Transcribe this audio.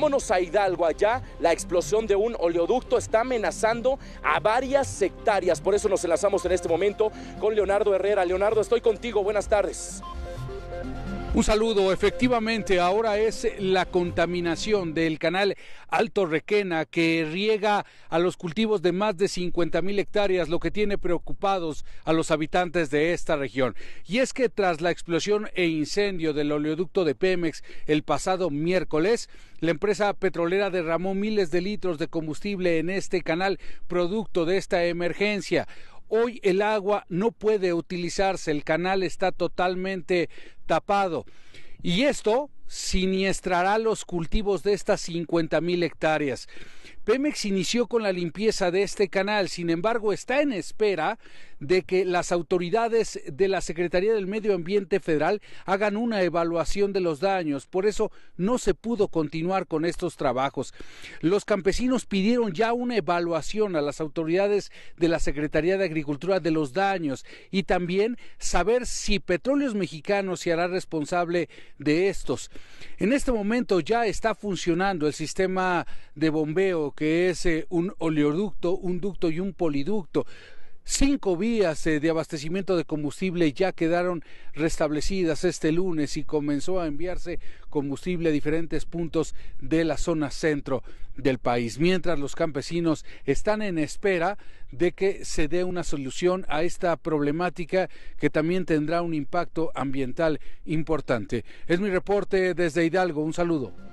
Vámonos a Hidalgo, allá la explosión de un oleoducto está amenazando a varias hectáreas. Por eso nos enlazamos en este momento con Leonardo Herrera. Leonardo, estoy contigo, buenas tardes. Un saludo, efectivamente, ahora es la contaminación del canal Alto Requena que riega a los cultivos de más de 50 mil hectáreas, lo que tiene preocupados a los habitantes de esta región. Y es que tras la explosión e incendio del oleoducto de Pemex el pasado miércoles, la empresa petrolera derramó miles de litros de combustible en este canal, producto de esta emergencia. Hoy el agua no puede utilizarse, el canal está totalmente tapado. Y esto siniestrará los cultivos de estas mil hectáreas. Pemex inició con la limpieza de este canal, sin embargo está en espera de que las autoridades de la Secretaría del Medio Ambiente Federal hagan una evaluación de los daños, por eso no se pudo continuar con estos trabajos. Los campesinos pidieron ya una evaluación a las autoridades de la Secretaría de Agricultura de los daños y también saber si Petróleos Mexicanos se hará responsable de estos. En este momento ya está funcionando el sistema de bombeo, que es eh, un oleoducto, un ducto y un poliducto. Cinco vías eh, de abastecimiento de combustible ya quedaron restablecidas este lunes y comenzó a enviarse combustible a diferentes puntos de la zona centro del país, mientras los campesinos están en espera de que se dé una solución a esta problemática que también tendrá un impacto ambiental importante. Es mi reporte desde Hidalgo, un saludo.